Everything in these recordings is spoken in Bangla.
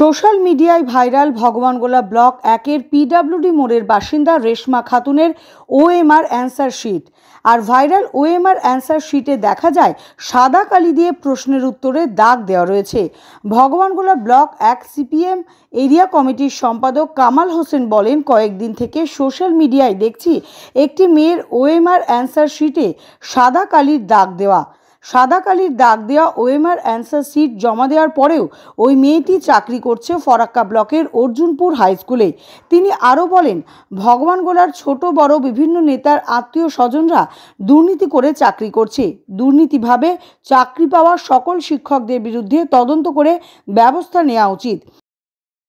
সোশ্যাল মিডিয়ায় ভাইরাল ভগবানগোলা ব্লক একের পিডাব্লিউডি মোড়ের বাসিন্দা রেশমা খাতুনের ওএমআর অ্যান্সার শিট আর ভাইরাল ওএমআর অ্যান্সার শিটে দেখা যায় সাদা কালি দিয়ে প্রশ্নের উত্তরে দাগ দেওয়া রয়েছে ভগবানগোলা ব্লক এক সিপিএম এরিয়া কমিটির সম্পাদক কামাল হোসেন বলেন কয়েকদিন থেকে সোশ্যাল মিডিয়ায় দেখছি একটি মেয়ের ওএমআর অ্যান্সার শিটে সাদা কালির দাগ দেওয়া সাদা কালির দাগ দেওয়া ওএমআর অ্যান্সার সিট জমা দেওয়ার পরেও ওই মেয়েটি চাকরি করছে ফরাক্কা ব্লকের অর্জুনপুর হাই স্কুলে তিনি আরও বলেন ভগবান গোলার ছোট বড় বিভিন্ন নেতার আত্মীয় স্বজনরা দুর্নীতি করে চাকরি করছে দুর্নীতিভাবে চাকরি পাওয়া সকল শিক্ষকদের বিরুদ্ধে তদন্ত করে ব্যবস্থা নেওয়া উচিত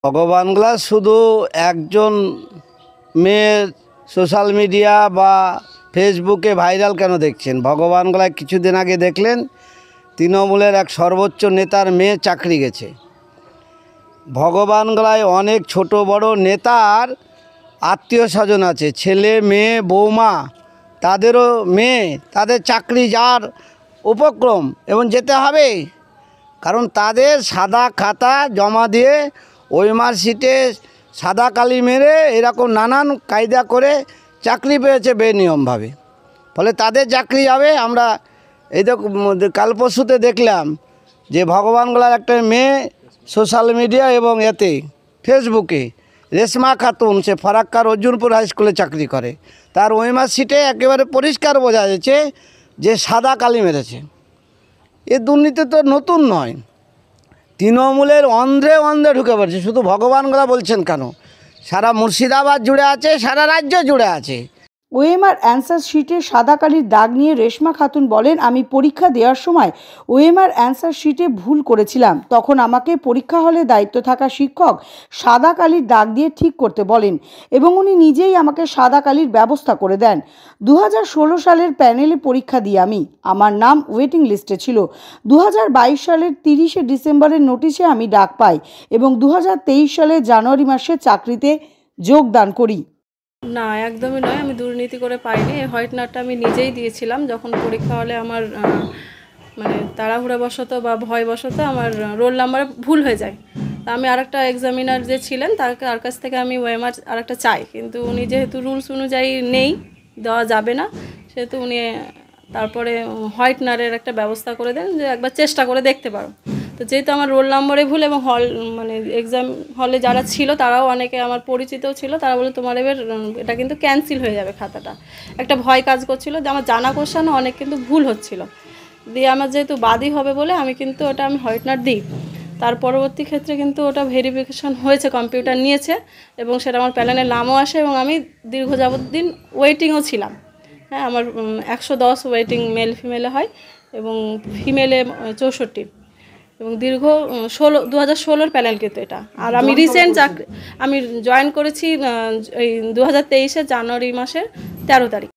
ভগবান ভগবানগোলা শুধু একজন মেয়ে সোশ্যাল মিডিয়া বা ফেসবুকে ভাইরাল কেন দেখছেন ভগবান গলায় কিছুদিন আগে দেখলেন তৃণমূলের এক সর্বোচ্চ নেতার মেয়ে চাকরি গেছে ভগবান গলায় অনেক ছোট বড় নেতার আত্মীয় স্বজন আছে ছেলে মেয়ে বৌমা তাদেরও মেয়ে তাদের চাকরি যার উপক্রম এবং যেতে হবে কারণ তাদের সাদা খাতা জমা দিয়ে ওই মার্কশিটে সাদা কালি মেরে এরকম নানান কায়দা করে চাকরি পেয়েছে বেনিয়মভাবে ফলে তাদের চাকরি যাবে আমরা এই তো কাল পরশুতে দেখলাম যে গলার একটা মেয়ে সোশ্যাল মিডিয়া এবং এতে ফেসবুকে রেশমা খাতুন সে ফারাক্কার অর্জুনপুর হাই স্কুলে চাকরি করে তার ওইমার সিটে একেবারে পরিষ্কার বোঝা যাচ্ছে যে সাদা কালি মেরেছে এ দুর্নীতি তো নতুন নয় তৃণমূলের অন্ধ্রে অন্ধ্রে ঢুকে পড়ছে শুধু ভগবানগুলা বলছেন কেন সারা মুর্শিদাবাদ জুড়ে আছে সারা রাজ্য জুড়ে আছে ওএমআর অ্যান্সার শিটে সাদা কালির দাগ নিয়ে রেশমা খাতুন বলেন আমি পরীক্ষা দেওয়ার সময় ওএমআর অ্যান্সার শিটে ভুল করেছিলাম তখন আমাকে পরীক্ষা হলে দায়িত্ব থাকা শিক্ষক সাদা কালির দাগ দিয়ে ঠিক করতে বলেন এবং উনি নিজেই আমাকে সাদা কালির ব্যবস্থা করে দেন দু সালের প্যানেলে পরীক্ষা দিই আমি আমার নাম ওয়েটিং লিস্টে ছিল দু সালের তিরিশে ডিসেম্বরের নোটিশে আমি ডাক পাই এবং দু সালের জানুয়ারি মাসে চাকরিতে যোগদান করি না একদমই নয় আমি দুর্নীতি করে পাইনি এই হোয়াইটনারটা আমি নিজেই দিয়েছিলাম যখন পরীক্ষা হলে আমার মানে তাড়াহুড়া বশত বা ভয় বশত আমার রোল নাম্বার ভুল হয়ে যায় তা আমি আরেকটা এক্সামিনার যে ছিলেন তার তার কাছ থেকে আমি ওয়েমার আরেকটা চাই কিন্তু উনি যেহেতু রুলস অনুযায়ী নেই দেওয়া যাবে না সেহেতু উনি তারপরে হোয়াইটনারের একটা ব্যবস্থা করে দেন যে একবার চেষ্টা করে দেখতে পারো তো যেহেতু আমার রোল নম্বরে ভুল এবং হল মানে এক্সাম হলে যারা ছিল তারাও অনেকে আমার পরিচিতও ছিল তারা বলে তোমার এবার এটা কিন্তু ক্যান্সেল হয়ে যাবে খাতাটা একটা ভয় কাজ করছিলো যে আমার জানা কোশানো অনেক কিন্তু ভুল হচ্ছিল দিয়ে আমার যেহেতু বাদই হবে বলে আমি কিন্তু ওটা আমি হোয়াইটনার দিই তার পরবর্তী ক্ষেত্রে কিন্তু ওটা ভেরিফিকেশন হয়েছে কম্পিউটার নিয়েছে এবং সেটা আমার প্যালেনে নামও আসে এবং আমি দীর্ঘ দিন ওয়েটিংও ছিলাম হ্যাঁ আমার একশো দশ ওয়েটিং মেল ফিমেলে হয় এবং ফিমেলে চৌষট্টি এবং দীর্ঘ ষোলো দু হাজার ষোলোর প্যানেল কিন্তু এটা আর আমি রিসেন্ট চাকরি আমি জয়েন করেছি এই দু হাজার তেইশের জানুয়ারি মাসের তেরো তারিখ